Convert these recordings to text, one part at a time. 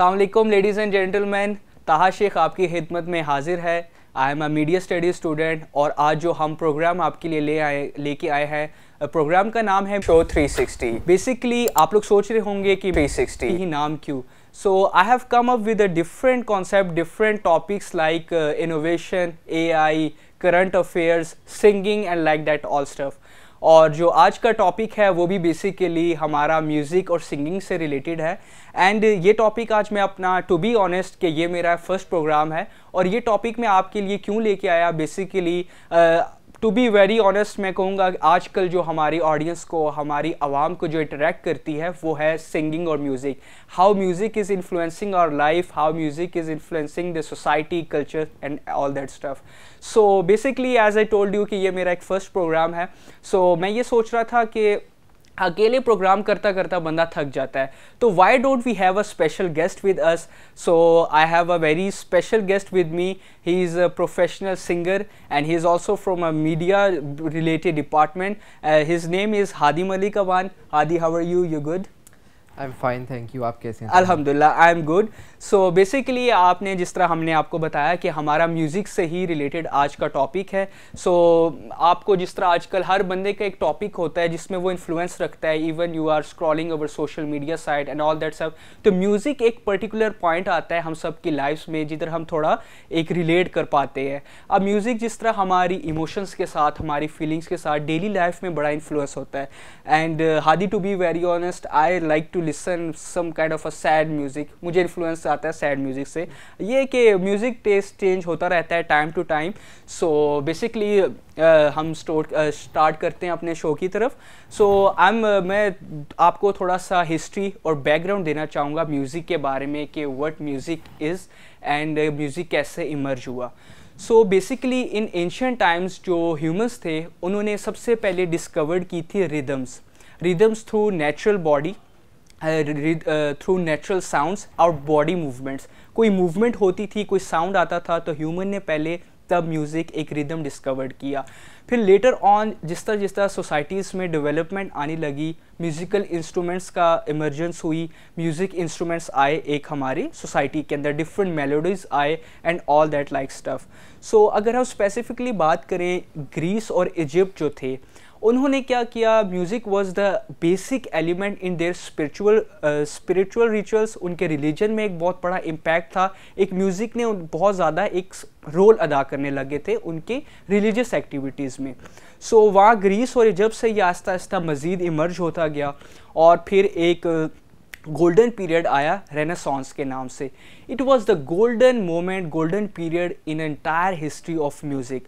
Aslam ladies and gentleman ताहा शेख आपकी खिदमत में हाजिर है I am a media study student और आज जो हम प्रोग्राम आपके लिए ले आए लेके आए हैं प्रोग्राम का नाम है शो 360 बेसिकली आप लोग सोच रहे होंगे कि 360 ही नाम क्यों so I have come up with a different concept different topics like innovation A I current affairs singing and like that all stuff और जो आज का टॉपिक है वो भी बेसिकली हमारा म्यूज़िक और सिंगिंग से रिलेटेड है एंड ये टॉपिक आज मैं अपना टू बी ऑनेस्ट कि ये मेरा फर्स्ट प्रोग्राम है और ये टॉपिक मैं आपके लिए क्यों लेके आया basically to be very honest मैं कहूँगा आजकल जो हमारी ऑडियंस को हमारी आवाम को जो इंटरेक्ट करती है वो है सिंगिंग और music how music is influencing our life how music is influencing the society culture and all that stuff so basically as I told you कि ये मेरा एक फ़र्स्ट प्रोग्राम है सो so, मैं ये सोच रहा था कि अकेले प्रोग्राम करता करता बंदा थक जाता है तो why don't we have a special guest with us so I have a very special guest with me he is a professional singer and he is also from a media related department his name is Hadi Malik Awan Hadi how are you you good I am fine thank you आप कैसे हैं अल्हम्दुलिल्लाह I am good so basically आपने जिस तरह हमने आपको बताया कि हमारा म्यूज़िक से ही रिलेटेड आज का टॉपिक है सो so, आपको जिस तरह आजकल हर बंदे का एक टॉपिक होता है जिसमें वो इन्फ्लुएंस रखता है even you are scrolling over social media site and all that सब तो म्यूज़िक एक पर्टिकुलर पॉइंट आता है हम सब की लाइफ में जिधर हम थोड़ा एक रिलेट कर पाते हैं अब म्यूज़िक जिस तरह हमारी इमोशंस के साथ हमारी फीलिंग्स के साथ डेली लाइफ में बड़ा इन्फ्लुएंस होता है and Hadi to be very honest I like to listen some kind of a sad music मुझे इन्फ्लुएंस आता है सैड म्यूज़िक से ये कि म्यूज़िक टेस्ट चेंज होता रहता है time to time so basically हम स्टोर स्टार्ट करते हैं अपने शो की तरफ सो so, आई एम मैं आपको थोड़ा सा हिस्ट्री और बैकग्राउंड देना चाहूँगा म्यूज़िक के बारे में कि what music is and music कैसे इमर्ज हुआ so basically in ancient times जो ह्यूमंस थे उन्होंने सबसे पहले डिस्कवर्ड की थी rhythms rhythms through natural body through natural sounds और बॉडी मूवमेंट्स कोई मूवमेंट होती थी कोई साउंड आता था तो ह्यूमन ने पहले तब म्यूज़िक एक रिदम डिस्कवर किया फिर लेटर ऑन जिस तरह जिस तरह सोसाइटीज़ में डेवलपमेंट आने लगी म्यूज़िकल इंस्ट्रूमेंट्स का इमरजेंस हुई म्यूज़िक इंस्ट्रूमेंट्स आए एक हमारी सोसाइटी के अंदर डिफरेंट मेलोडीज़ आए and all that like stuff so अगर हम स्पेसिफिकली बात करें ग्रीस और इजिप्ट जो थे उन्होंने क्या किया music was the basic element in their spiritual spiritual rituals उनके रिलीजन में एक बहुत बड़ा इम्पैक्ट था एक म्यूज़िक ने बहुत ज़्यादा एक रोल अदा करने लगे थे उनके रिलीजियस एक्टिविटीज़ में सो so, वहाँ ग्रीस और जब से ये आस्ता आस्ता मज़ीद इमर्ज होता गया और फिर एक गोल्डन uh, पीरियड आया रेनासॉन्स के नाम से it was the golden moment golden period in entire history of music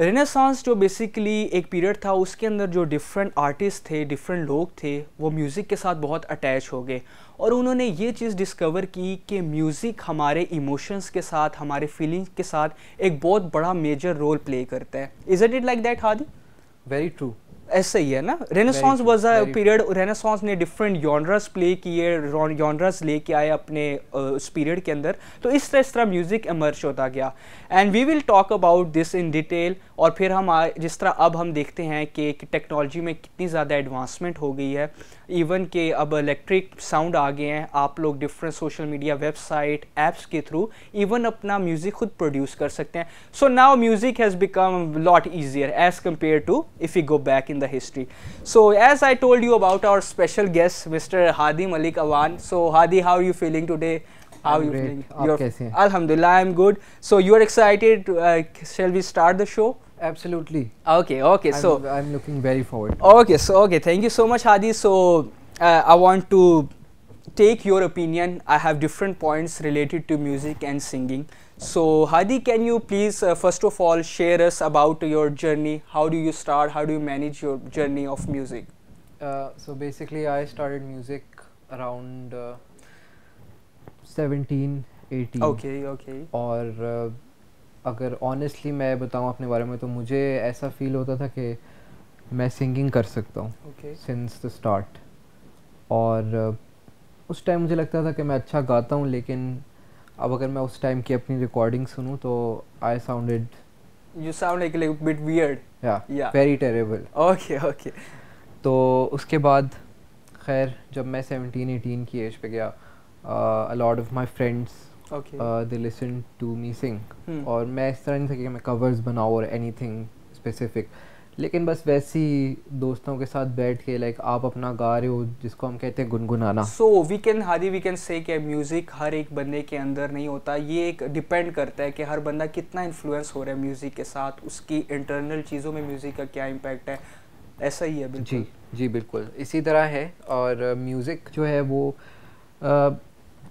renaissance जो बेसिकली एक पीरियड था उसके अंदर जो डिफरेंट आर्टिस्ट थे डिफरेंट लोग थे वो म्यूज़िक के साथ बहुत अटैच हो गए और उन्होंने ये चीज़ डिस्कवर की कि म्यूज़िक हमारे इमोशंस के साथ हमारे फीलिंग्स के साथ एक बहुत बड़ा मेजर रोल प्ले करता है is it it like that Hadi very true ऐसे ही है ना renaissance was a period renaissance ने डिफरेंट जॉनरस प्ले किए जॉनरस लेके आए अपने उस पीरियड के अंदर तो इस तरह इस तरह म्यूज़िक एमर्ज होता गया and we will talk about this in detail और फिर हम आ जिस तरह अब हम देखते हैं कि टेक्नोलॉजी में कितनी ज़्यादा एडवांसमेंट हो गई है इवन के अब इलेक्ट्रिक साउंड आ गए हैं आप लोग different social media website apps के थ्रू इवन अपना म्यूज़िक खुद प्रोड्यूस कर सकते हैं so now music has become lot easier as compare to if you go back in the history. So as I told you about our special guest, Mr. Hadi Malik Awan. So Hadi, how are you feeling today? How are you feeling? Aap Alhamdulillah, I'm good. So you are excited. Uh, shall we start the show? Absolutely. Okay, okay. I'm, so I'm looking very forward. Okay, so okay. Thank you so much, Hadi. So uh, I want to take your opinion. I have different points related to music and singing. So Hadi, can you please uh, first of all share us about your journey? How do you start? How do you manage your journey of music? Uh, so basically, I started music around uh, 17, 18. Okay, okay. और अगर honestly मैं बताऊँ अपने बारे में तो मुझे ऐसा फील होता था कि मैं सिंगिंग कर सकता हूँ सिंस द स्टार्ट और उस टाइम मुझे लगता था कि मैं अच्छा गाता हूँ लेकिन अब अगर मैं उस टाइम की अपनी रिकॉर्डिंग सुनूं तो I sounded you sound like like bit weird या वेरी टेरेबल ओके ओके तो उसके बाद खैर जब मैं 17 18 की एज पे गया a lot of my friends they listen to me sing और मैं इस तरह नहीं था कि मैं कवर्स बनाऊँ और एनीथिंग स्पेसिफिक लेकिन बस वैसी दोस्तों के साथ बैठ के लाइक आप अपना गा रहे हो जिसको हम कहते हैं गुनगुनाना सो वी कैन हारी वी कैन से कि म्यूज़िक हर एक बंदे के अंदर नहीं होता ये एक डिपेंड करता है कि हर बंदा कितना इन्फ्लुएंस हो रहा है म्यूज़िक के साथ उसकी इंटरनल चीज़ों में म्यूज़िक का क्या इम्पैक्ट है ऐसा ही है बिल्कुल जी जी बिल्कुल इसी तरह है और म्यूज़िक uh, जो है वो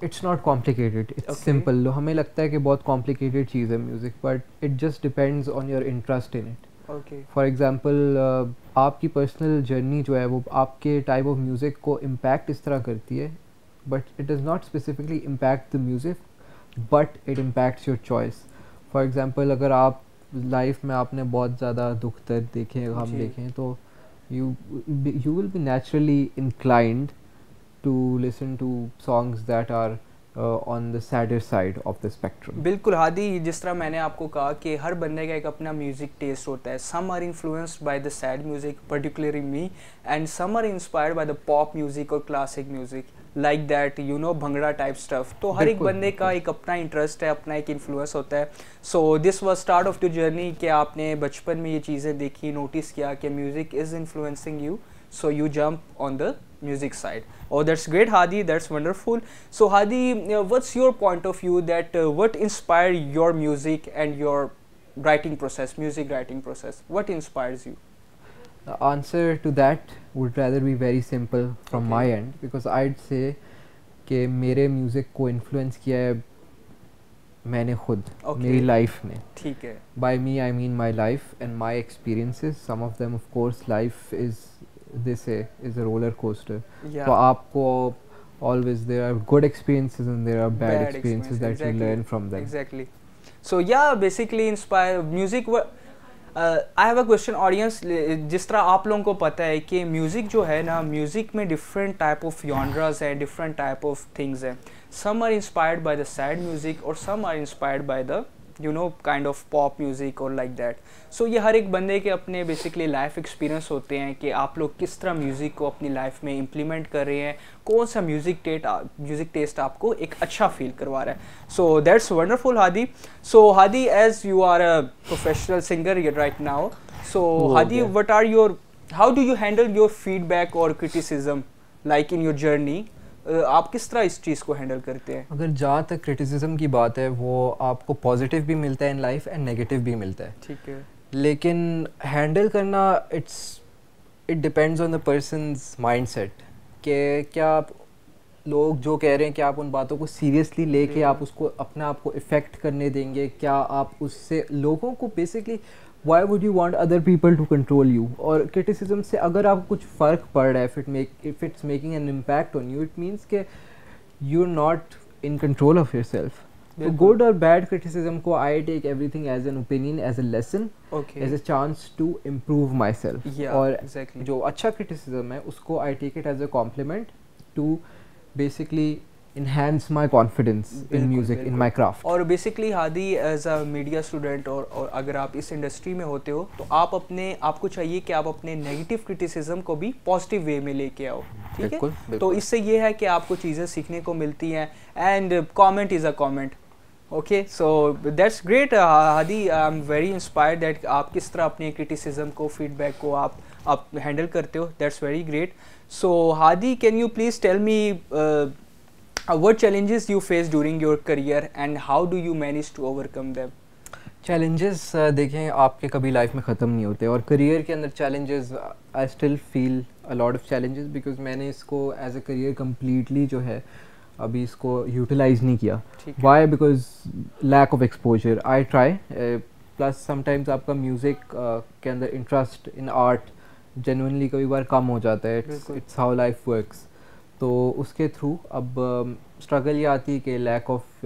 it's not complicated it's simple हमें लगता है कि बहुत कॉम्प्लिकेटेड चीज़ है music but it just depends on your interest in it for example uh, आपकी पर्सनल जर्नी जो है वो आपके टाइप ऑफ म्यूज़िक को इम्पैक्ट इस तरह करती है but it does not specifically impact the music but it impacts your choice for example अगर आप लाइफ में आपने बहुत ज़्यादा दुख दर्द देखे हम देखें तो you you will be naturally inclined to listen to songs that are on the sadder side of the spectrum बिल्कुल हादी जिस तरह मैंने आपको कहा कि हर बंदे का एक अपना म्यूज़िक टेस्ट होता है some are influenced by the sad music particularly me and some are inspired by the pop music और classic music like that you know bhangra type stuff तो हर एक बंदे का एक अपना इंटरेस्ट है अपना एक इन्फ्लुएंस होता है so this was start of the journey कि आपने बचपन में ये चीज़ें देखी नोटिस किया कि music is influencing you so you jump on the music side oh that's great hadi that's wonderful so hadi you uh, know, what's your point of view that uh, what inspired your music and your writing process music writing process what inspires you the answer to that would rather be very simple from okay. my end because i'd say कि मेरे I को influence किया है मैंने खुद okay. मेरी life में ठीक है by me I mean my life and my experiences some of them of course life is they say is a roller coaster yeah. so aapko always there are good experiences and there are bad, bad experiences, experiences, that exactly. you learn from them exactly so yeah basically inspire music I have a question audience जिस तरह आप लोगों को पता है कि music जो है ना म्यूज़िक में डिफरेंट टाइप ऑफ यॉन्ड्रास हैं डिफरेंट टाइप ऑफ थिंग्स हैं some are inspired by the sad music और some are inspired by the you know kind of pop music और लाइक दैट सो ये हर एक बंदे के अपने बेसिकली लाइफ एक्सपीरियंस होते हैं कि आप लोग किस तरह म्यूज़िक को अपनी लाइफ में इम्प्लीमेंट कर रहे हैं कौन सा म्यूज़िक टेट म्यूज़िक टेस्ट आपको एक अच्छा फील करवा रहा है so that's wonderful Hadi so Hadi as you are a professional singer right now so Hadi what are your how do you handle your feedback और criticism like in your journey आप किस तरह इस चीज़ को हैंडल करते हैं अगर जहाँ तक क्रिटिसिज्म की बात है वो आपको पॉजिटिव भी मिलता है इन लाइफ एंड नेगेटिव भी मिलता है ठीक है लेकिन हैंडल करना it's it depends on the person mindset कि क्या आप लोग जो कह रहे हैं कि आप उन बातों को सीरियसली लेके हम्म। आप उसको अपने आप को इफ़ेक्ट करने देंगे क्या आप उससे लोगों को basically why would you want other people to control you और क्रिटिसिज्म से अगर आपको कुछ फ़र्क पड़ रहा है if make if it's making an impact on you it means के you are not in control of yourself good और बैड क्रिटिसिज्म को I take everything as an opinion as a lesson as a chance to improve myself और exactly. जो अच्छा criticism है उसको I take it as a compliment to basically enhance my confidence in music in my craft और basically Hadi as a media student और और अगर आप इस इंडस्ट्री में होते हो तो आप अपने आपको चाहिए कि आप अपने नेगेटिव क्रिटिसिज्म को भी पॉजिटिव वे में लेके आओ ठीक है तो इससे ये है कि आपको चीज़ें सीखने को मिलती हैं and comment is a comment okay so that's great Hadi I am very inspired that आप किस तरह अपने क्रिटिसिज्म को फीडबैक को आप आप हैंडल करते हो that's very great so Hadi can you please tell me Uh, what challenges you face during your career and how do you manage to overcome them challenges uh, देखें आपके कभी लाइफ में ख़त्म नहीं होते और करियर के अंदर challenges I still feel a lot of challenges because मैंने इसको एज अ करियर कम्प्लीटली जो है अभी इसको यूटिलाइज नहीं किया why because lack of exposure I try plus sometimes आपका म्यूज़िक uh, के अंदर इंटरेस्ट इन आर्ट जेनुनली कभी बार कम हो जाता है इट्स हाउ लाइफ वर्क्स तो उसके थ्रू अब स्ट्रगल um, ये आती है कि lack of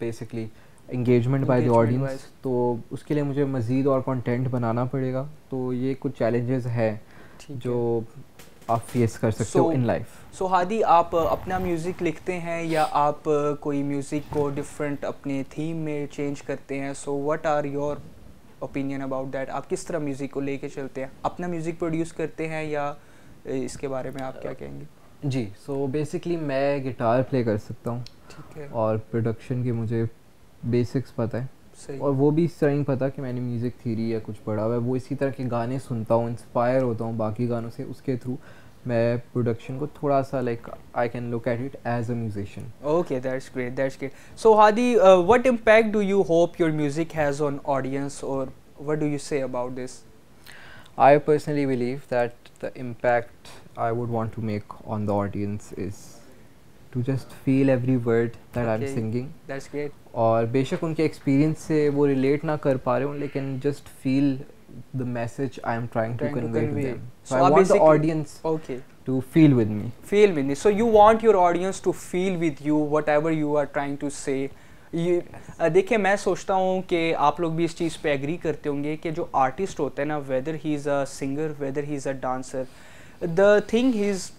basically engagement by the audience तो उसके लिए मुझे मज़ीद और कंटेंट बनाना पड़ेगा तो ये कुछ चैलेंजेस हैं जो आप फेस कर सकते हो इन लाइफ सो हादी आप अपना म्यूज़िक लिखते हैं या आप कोई म्यूज़िक को डिफरेंट अपने थीम में चेंज करते हैं so what are your opinion about that आप किस तरह म्यूज़िक को लेके चलते हैं अपना म्यूज़िक प्रोड्यूस करते हैं या इसके बारे में आप क्या uh, कहेंगे जी सो so बेसिकली मैं गिटार प्ले कर सकता हूँ ठीक है और प्रोडक्शन के मुझे बेसिक्स पता है सही और वो भी इस तरह ही पता कि मैंने म्यूज़िक थीरी या कुछ पढ़ा हुआ है वो इसी तरह के गाने सुनता हूँ इंस्पायर होता हूँ बाकी गानों से उसके थ्रू मैं प्रोडक्शन को थोड़ा सा like I can look at it as a musician okay that's great that's great so Hadi what impact do you hope your music has on audience और what do you say about this I personally believe that the impact I would want to make on the audience is to just feel every word that I'm singing. That's great. और बेशक उनके experience से वो relate ना कर पा रहे हो लेकिन just feel the message I am trying, to convey to, them. So, I want the audience to feel with me. Feel with me. So you want your audience to feel with you whatever you are trying to say. ये uh, देखिए मैं सोचता हूँ कि आप लोग भी इस चीज़ पे एग्री करते होंगे कि जो आर्टिस्ट होता है ना whether he is a singer whether he is the thing he is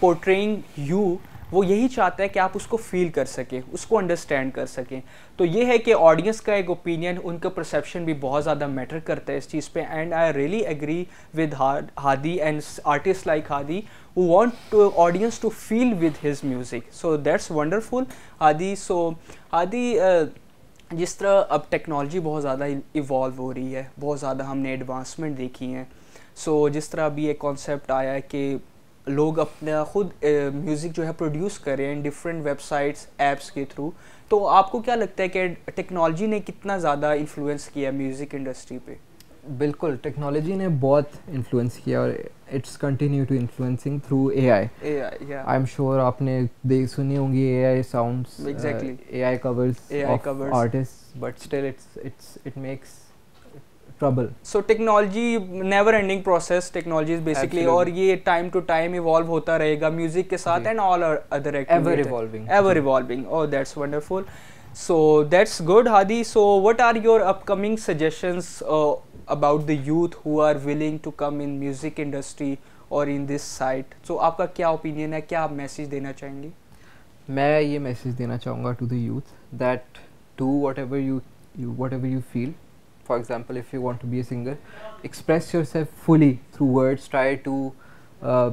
portraying you वो यही चाहता है कि आप उसको फील कर सकें उसको अंडरस्टैंड कर सकें तो ये है कि ऑडियंस का एक ओपिनियन उनका परसेप्शन भी बहुत ज़्यादा मैटर करता है इस चीज़ पे and I really agree with Hadi and artist like Hadi वो want to audience to feel with his music so that's wonderful Hadi so Hadi जिस तरह अब टेक्नोलॉजी बहुत ज़्यादा इवॉल्व हो रही है बहुत ज़्यादा हमने एडवांसमेंट देखी है सो so, जिस तरह अभी एक कॉन्सेप्ट आया है कि लोग अपना खुद म्यूज़िक जो है प्रोड्यूस करें डिफरेंट वेबसाइट्स एप्स के थ्रू तो आपको क्या लगता है कि टेक्नोलॉजी ने कितना ज़्यादा इन्फ्लुएंस किया म्यूज़िक इंडस्ट्री पे बिल्कुल टेक्नोलॉजी ने बहुत इन्फ्लुएंस किया और it's continue to influencing through A I I am sure आपने देख सुनी होंगी A I sound sounds A I covers artist but still it's it's it makes trouble so technology never ending process technology is basically Absolutely. और ये time to time evolve होता रहेगा music के साथ and all other activities ever evolving ever evolving oh that's wonderful so that's good hadi so what are your upcoming suggestions uh, about the youth who are willing to come in music industry और in this site so आपका क्या opinion है क्या आप message देना चाहेंगे मैं ये मैसेज देना चाहूँगा to the youth that do whatever you whatever you feel for example if you want to be a singer express yourself fully through words try to uh,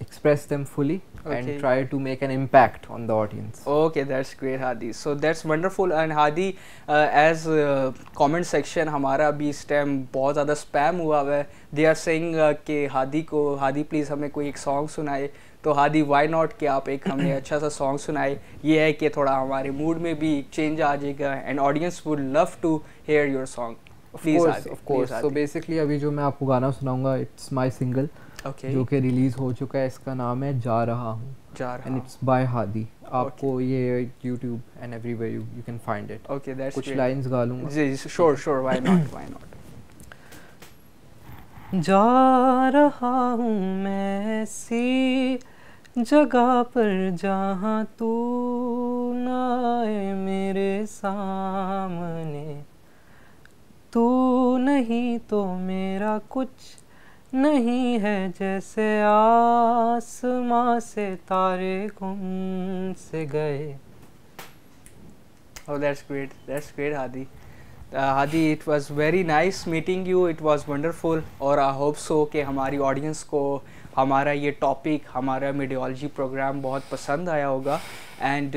express them fully okay. and try to make an impact on the audience okay that's great hadi so that's wonderful and hadi uh, as uh, comment section हमारा B-STEM time बहुत ज़्यादा spam हुआ है they are saying uh, कि Hadi को Hadi, please हमें कोई एक song सुनाए तो हादी वाई नॉट कि आप एक हमें अच्छा सा सॉन्ग सुनाए ये है कि थोड़ा हमारे मूड में भी चेंज आ जाएगा and audience would love to hear your song so basically अभी जो मैं आपको गाना सुनाऊंगा इट्स माय सिंगल जो कि रिलीज हो चुका है इसका नाम है जा रहा हूँ एंड इट्स बाय हादी आपको ये YouTube and everywhere you you can find it okay that's कुछ लाइंस गा लूंगा जी sure sure why not why not जा रहा हूँ मैं ऐसी जगह पर जहाँ तू ना मेरे सामने तू तो नहीं तो मेरा कुछ नहीं है जैसे आसमां से तारे गुम से गए Oh, that's great. That's great, Hadi. Uh, Hadi, it was very nice meeting you. It was और आई होप सो कि हमारी ऑडियंस को हमारा ये टॉपिक हमारा मीडियोलॉजी प्रोग्राम बहुत पसंद आया होगा and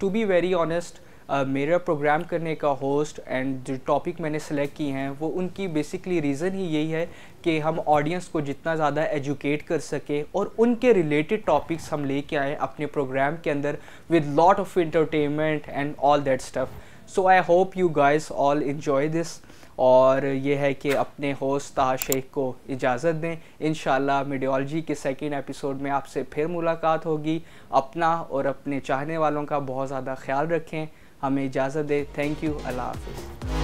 to be very honest मेरा प्रोग्राम करने का होस्ट एंड जो टॉपिक मैंने सेलेक्ट किए हैं वो उनकी बेसिकली रीज़न ही यही है कि हम ऑडियंस को जितना ज़्यादा एजुकेट कर सकें और उनके रिलेटेड टॉपिक्स हम लेके आएँ अपने प्रोग्राम के अंदर with lot of entertainment and all that stuff so I hope you guys all enjoy this और ये है कि अपने होस्ट ताहा शेख को इजाज़त दें इन मीडियोलॉजी के सेकेंड एपिसोड में आपसे फिर मुलाकात होगी अपना और अपने चाहने वालों का बहुत ज़्यादा ख्याल रखें हमें इजाज़त दे थैंक यू अल्लाह हाफिज़